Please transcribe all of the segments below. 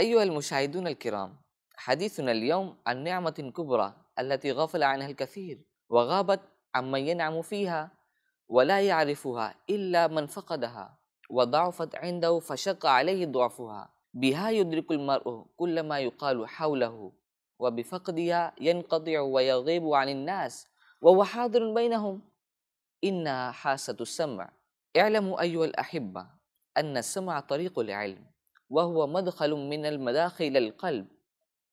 أيها المشاهدون الكرام حديثنا اليوم عن نعمة كبرى التي غفل عنها الكثير وغابت عمن ينعم فيها ولا يعرفها إلا من فقدها وضعفت عنده فشق عليه ضعفها بها يدرك المرء كل ما يقال حوله وبفقدها ينقطع ويغيب عن الناس وهو حاضر بينهم إنها حاسة السمع اعلموا أيها الأحبة أن السمع طريق العلم وهو مدخل من المداخل القلب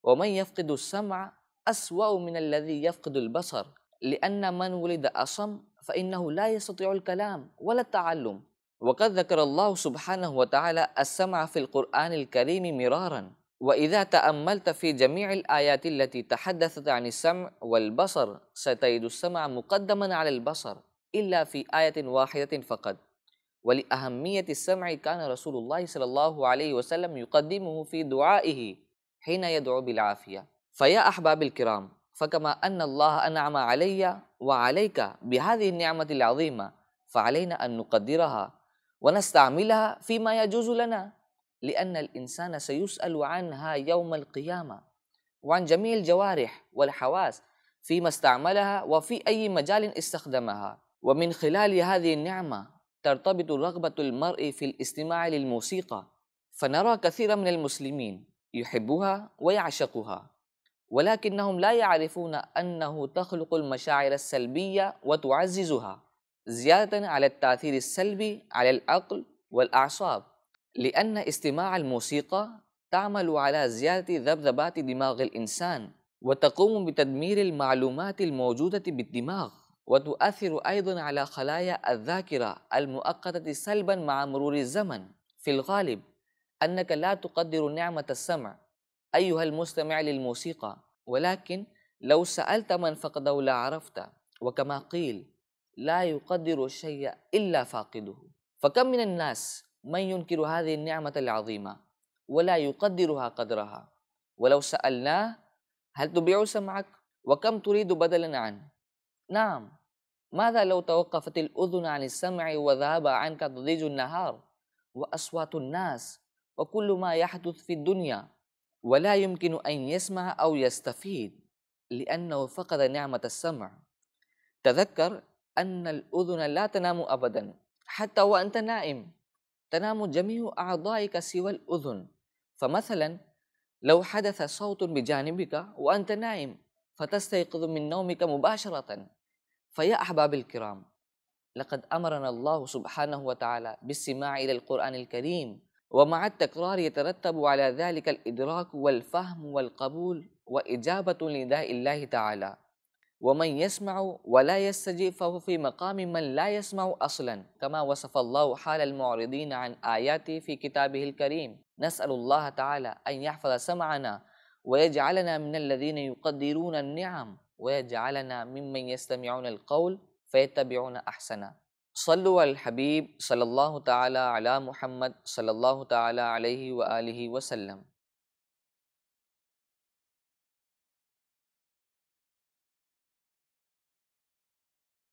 ومن يفقد السمع أسوأ من الذي يفقد البصر لأن من ولد أصم فإنه لا يستطيع الكلام ولا التعلم وقد ذكر الله سبحانه وتعالى السمع في القرآن الكريم مرارا وإذا تأملت في جميع الآيات التي تحدثت عن السمع والبصر ستجد السمع مقدما على البصر إلا في آية واحدة فقط ولأهمية السمع كان رسول الله صلى الله عليه وسلم يقدمه في دعائه حين يدعو بالعافية فيا أحباب الكرام فكما أن الله أنعم علي وعليك بهذه النعمة العظيمة فعلينا أن نقدرها ونستعملها فيما يجوز لنا لأن الإنسان سيسأل عنها يوم القيامة وعن جميع الجوارح والحواس فيما استعملها وفي أي مجال استخدمها ومن خلال هذه النعمة ترتبط رغبة المرء في الاستماع للموسيقى فنرى كثيرا من المسلمين يحبها ويعشقها ولكنهم لا يعرفون أنه تخلق المشاعر السلبية وتعززها زيادة على التأثير السلبي على العقل والأعصاب لأن استماع الموسيقى تعمل على زيادة ذبذبات دماغ الإنسان وتقوم بتدمير المعلومات الموجودة بالدماغ وتؤثر أيضا على خلايا الذاكرة المؤقتة سلبا مع مرور الزمن في الغالب أنك لا تقدر نعمة السمع أيها المستمع للموسيقى ولكن لو سألت من فقده لعرفت وكما قيل لا يقدر الشيء إلا فاقده فكم من الناس من ينكر هذه النعمة العظيمة ولا يقدرها قدرها ولو سألناه هل تبيع سمعك وكم تريد بدلا عنه نعم ماذا لو توقفت الأذن عن السمع وذهب عنك ضجيج النهار وأصوات الناس وكل ما يحدث في الدنيا ولا يمكن أن يسمع أو يستفيد لأنه فقد نعمة السمع تذكر أن الأذن لا تنام أبدا حتى وأنت نائم تنام جميع أعضائك سوى الأذن فمثلا لو حدث صوت بجانبك وأنت نائم فتستيقظ من نومك مباشرة فيا أحباب الكرام لقد أمرنا الله سبحانه وتعالى بالسماع إلى القرآن الكريم ومع التكرار يترتب على ذلك الإدراك والفهم والقبول وإجابة لنداء الله تعالى ومن يسمع ولا يستجيب فهو في مقام من لا يسمع اصلا كما وصف الله حال المعرضين عن اياته في كتابه الكريم نسال الله تعالى ان يحفظ سمعنا ويجعلنا من الذين يقدرون النعم ويجعلنا ممن يستمعون القول فيتبعون أحسنه صلوا على الحبيب صلى الله تعالى على محمد صلى الله تعالى عليه وآله وسلم